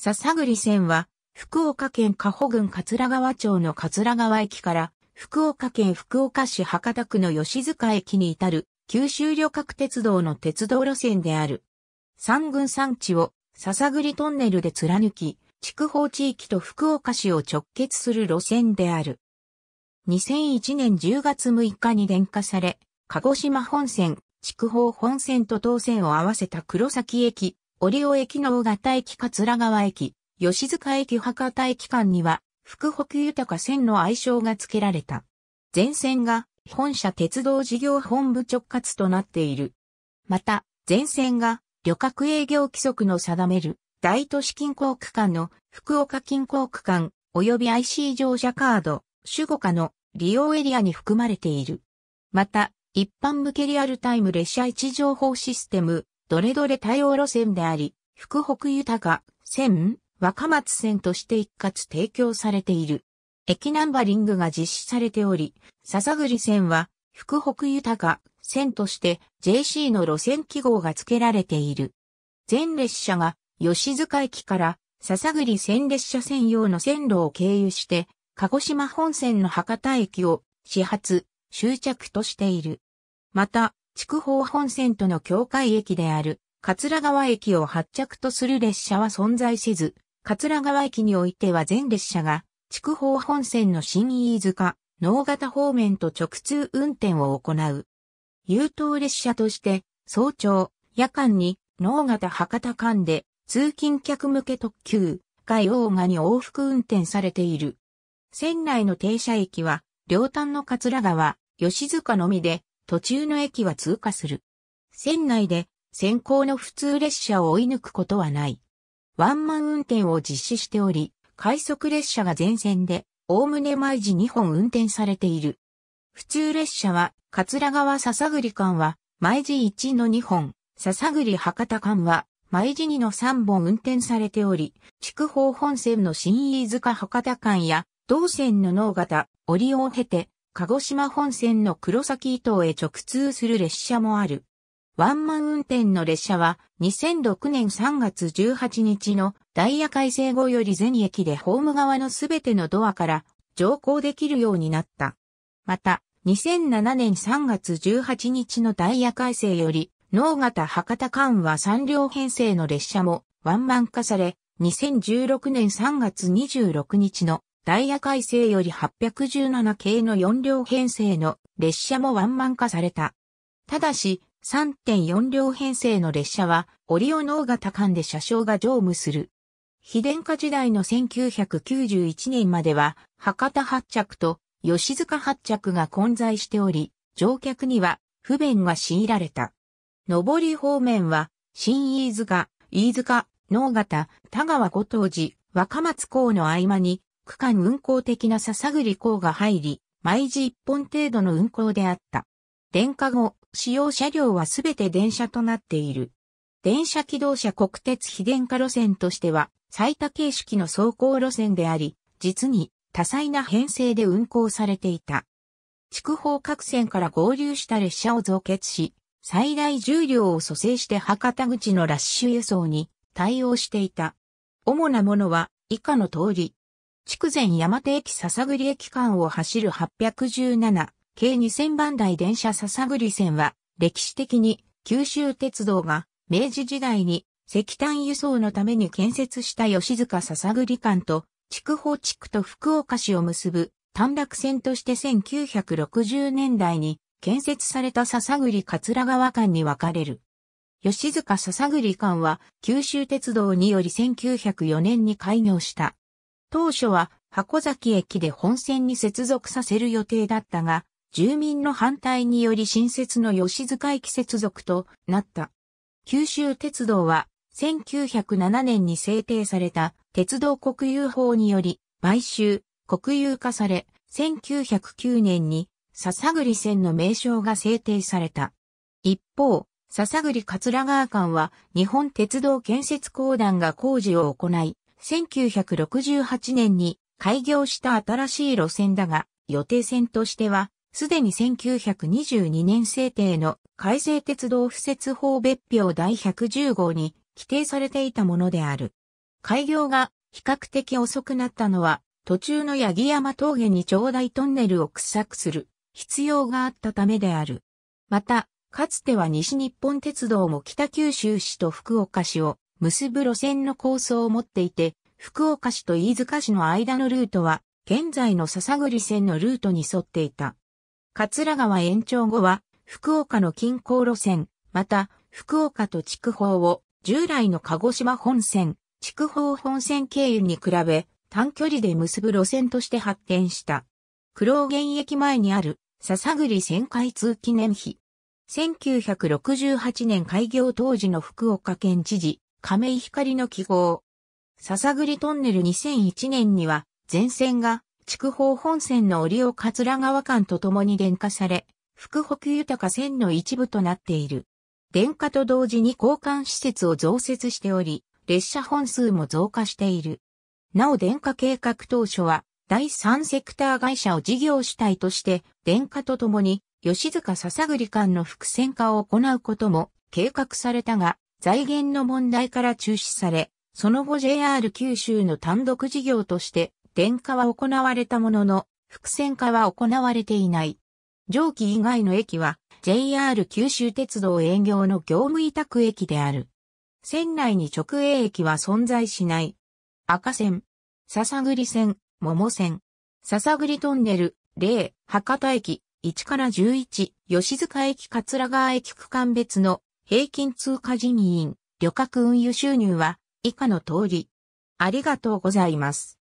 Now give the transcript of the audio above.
笹栗線は、福岡県加保郡桂川町の桂川駅から、福岡県福岡市博多区の吉塚駅に至る、九州旅客鉄道の鉄道路線である。三群山地を、笹栗トンネルで貫き、筑豊地域と福岡市を直結する路線である。2001年10月6日に電化され、鹿児島本線、筑豊本線と東線を合わせた黒崎駅、折尾駅の大型駅桂川駅、吉塚駅博多駅間には、福北豊か線の愛称が付けられた。全線が本社鉄道事業本部直轄となっている。また、全線が旅客営業規則の定める大都市近郊区間の福岡近郊区間及び IC 乗車カード、主語下の利用エリアに含まれている。また、一般向けリアルタイム列車位置情報システム、どれどれ対応路線であり、福北豊線、若松線として一括提供されている。駅ナンバリングが実施されており、笹栗線は福北豊線として JC の路線記号が付けられている。全列車が吉塚駅から笹栗線列車専用の線路を経由して、鹿児島本線の博多駅を始発、終着としている。また、筑豊本線との境界駅である、桂川駅を発着とする列車は存在せず、桂川駅においては全列車が、筑豊本線の新飯塚、能型方面と直通運転を行う。優等列車として、早朝、夜間に、能型博多間で、通勤客向け特急、海洋画に往復運転されている。線内の停車駅は、両端の桂川、吉塚のみで、途中の駅は通過する。線内で先行の普通列車を追い抜くことはない。ワンマン運転を実施しており、快速列車が全線で、おおむね毎時2本運転されている。普通列車は、桂川笹栗間は、毎時1の2本、笹栗博多間は、毎時2の3本運転されており、筑豊本線の新飯塚博多間や、同線の能型、折を経て、鹿児島本線の黒崎伊東へ直通する列車もある。ワンマン運転の列車は2006年3月18日のダイヤ改正後より全駅でホーム側のすべてのドアから乗降できるようになった。また、2007年3月18日のダイヤ改正より、能型博多間は3両編成の列車もワンマン化され、2016年3月26日のダイヤ改正より817系の4両編成の列車もワンマン化された。ただし、3.4両編成の列車は、オリオン大型間で車掌が乗務する。非電化時代の1991年までは、博多発着と吉塚発着が混在しており、乗客には不便が強いられた。上り方面は、新飯塚、飯塚、能タ、田川五島寺、若松港の合間に、区間運行的な笹栗港が入り、毎時1本程度の運行であった。電化後、使用車両はすべて電車となっている。電車機動車国鉄非電化路線としては、最多形式の走行路線であり、実に多彩な編成で運行されていた。筑豊各線から合流した列車を増結し、最大重量を蘇生して博多口のラッシュ輸送に対応していた。主なものは以下の通り、筑前山手駅笹栗駅間を走る817系2000番台電車笹栗線は歴史的に九州鉄道が明治時代に石炭輸送のために建設した吉塚笹栗間と筑豊地区と福岡市を結ぶ短絡線として1960年代に建設された笹栗桂川間に分かれる。吉塚笹栗間は九州鉄道により1904年に開業した当初は箱崎駅で本線に接続させる予定だったが、住民の反対により新設の吉塚駅接続となった。九州鉄道は1907年に制定された鉄道国有法により買収、国有化され、1909年に笹栗線の名称が制定された。一方、笹栗桂川間は日本鉄道建設公団が工事を行い、1968年に開業した新しい路線だが、予定線としては、すでに1922年制定の改正鉄道不設法別表第110号に規定されていたものである。開業が比較的遅くなったのは、途中の八木山峠に長大トンネルを掘削する必要があったためである。また、かつては西日本鉄道も北九州市と福岡市を結ぶ路線の構想を持っていて、福岡市と飯塚市の間のルートは、現在の笹栗線のルートに沿っていた。桂川延長後は、福岡の近郊路線、また、福岡と筑豊を、従来の鹿児島本線、筑豊本線経由に比べ、短距離で結ぶ路線として発展した。黒労原駅前にある、笹栗線開通記念碑。1968年開業当時の福岡県知事、亀井光の記号。笹栗トンネル2001年には、全線が、筑豊本線の折尾桂川間とともに電化され、福北豊か線の一部となっている。電化と同時に交換施設を増設しており、列車本数も増加している。なお電化計画当初は、第三セクター会社を事業主体として、電化とともに、吉塚笹栗間の伏線化を行うことも計画されたが、財源の問題から中止され、その後 JR 九州の単独事業として電化は行われたものの、複線化は行われていない。上記以外の駅は JR 九州鉄道営業の業務委託駅である。線内に直営駅は存在しない。赤線、笹栗線、桃線、笹栗トンネル、0、博多駅、1から11、吉塚駅、桂川駅区間別の平均通貨人員、旅客運輸収入は以下の通り。ありがとうございます。